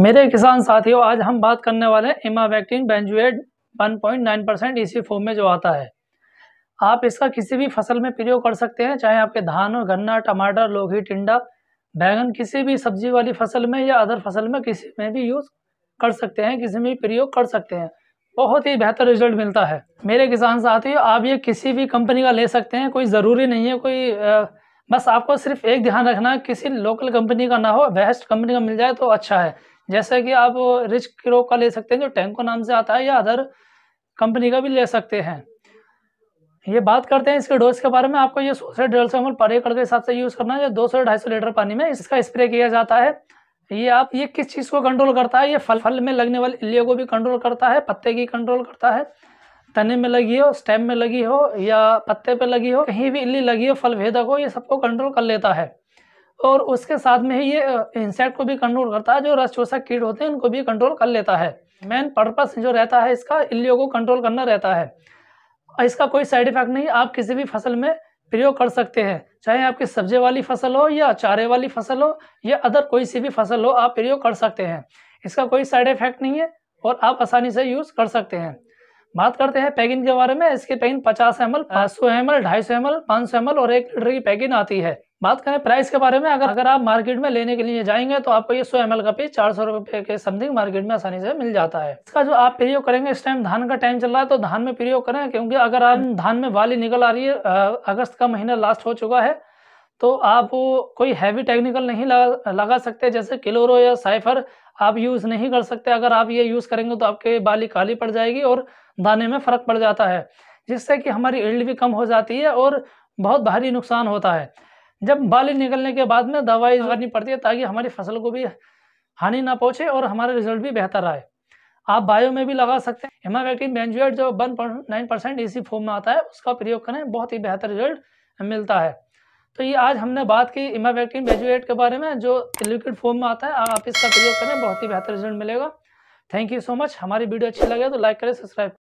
मेरे किसान साथियों आज हम बात करने वाले हैं इमावैक्टिन पॉइंट 1.9 परसेंट इसी फॉर्म में जो आता है आप इसका किसी भी फसल में प्रयोग कर सकते हैं चाहे आपके धान और गन्ना टमाटर लोही टिंडा बैंगन किसी भी सब्जी वाली फसल में या अदर फसल में किसी में भी यूज़ कर सकते हैं किसी में भी प्रयोग कर सकते हैं बहुत ही बेहतर रिजल्ट मिलता है मेरे किसान साथियों आप ये किसी भी कंपनी का ले सकते हैं कोई ज़रूरी नहीं है कोई बस आपको सिर्फ एक ध्यान रखना है किसी लोकल कंपनी का ना हो बेस्ट कंपनी का मिल जाए तो अच्छा है जैसा कि आप रिच क्रो का ले सकते हैं जो टैंको नाम से आता है या अदर कंपनी का भी ले सकते हैं ये बात करते हैं इसके डोज के बारे में आपको ये सौ से डेढ़ सौ एम पर एकड़ के हिसाब से यूज़ करना है या दो सौ ढाई सौ लीटर पानी में इसका स्प्रे किया जाता है ये आप ये किस चीज़ को कंट्रोल करता है ये फल फल में लगने वाली इल्लियों को भी कंट्रोल करता है पत्ते की कंट्रोल करता है तने में लगी हो स्टेम में लगी हो या पत्ते पे लगी हो कहीं भी इल्ली लगी हो फल भेदक हो ये सबको कंट्रोल कर लेता है और उसके साथ में ही ये इंसेक्ट को भी कंट्रोल करता है जो रस चूसक कीट होते हैं उनको भी कंट्रोल कर लेता है मेन पर्पस जो रहता है इसका इल्लियों को कंट्रोल करना रहता है इसका कोई साइड इफेक्ट नहीं आप किसी भी फसल में प्रयोग कर सकते हैं चाहे आपकी सब्जी वाली फसल हो या चारे वाली फसल हो या अदर कोई सी भी फसल हो आप प्रयोग कर सकते हैं इसका कोई साइड इफेक्ट नहीं है और आप आसानी से यूज़ कर सकते हैं बात करते हैं पैकिंग के बारे में इसकी पैकिंग पचास एम एल हाँ। पाँच सौ एम एल ढाई सौ एम एल पाँच सौ एम एल और एक लीटर की पैकिंग आती है बात करें प्राइस के बारे में अगर अगर आप मार्केट में लेने के लिए जाएंगे तो आपको ये सौ एम का पेज चार सौ रुपये के समथिंग मार्केट में आसानी से मिल जाता है इसका जो आप प्रयोग करेंगे इस टाइम धान का टाइम चल रहा है तो धान में प्रयोग करें क्योंकि अगर आप हम्म। धान में वाली निकल आ रही है अगस्त का महीना लास्ट हो चुका है तो आप कोई हैवी टेक्निकल नहीं लगा लगा सकते जैसे किलोरो या साइफर आप यूज़ नहीं कर सकते अगर आप ये यूज़ करेंगे तो आपके बाली काली पड़ जाएगी और दाने में फ़र्क पड़ जाता है जिससे कि हमारी इल्ड भी कम हो जाती है और बहुत भारी नुकसान होता है जब बाली निकलने के बाद में दवाई करनी हाँ। पड़ती है ताकि हमारी फसल को भी हानि ना पहुंचे और हमारा रिजल्ट भी बेहतर आए आप बायो में भी लगा सकते हैं हेमावैक्टिन बेंजुएट जो वन नाइन परसेंट इसी फॉर्म में आता है उसका प्रयोग करें बहुत ही बेहतर रिजल्ट मिलता है तो ये आज हमने बात की इमावैक्टिन बेंजुएट के बारे में जो लिक्विड फॉर्म में आता है आप इसका प्रयोग करें बहुत ही बेहतर रिजल्ट मिलेगा थैंक यू सो मच हमारी वीडियो अच्छी लगे तो लाइक करें सब्सक्राइब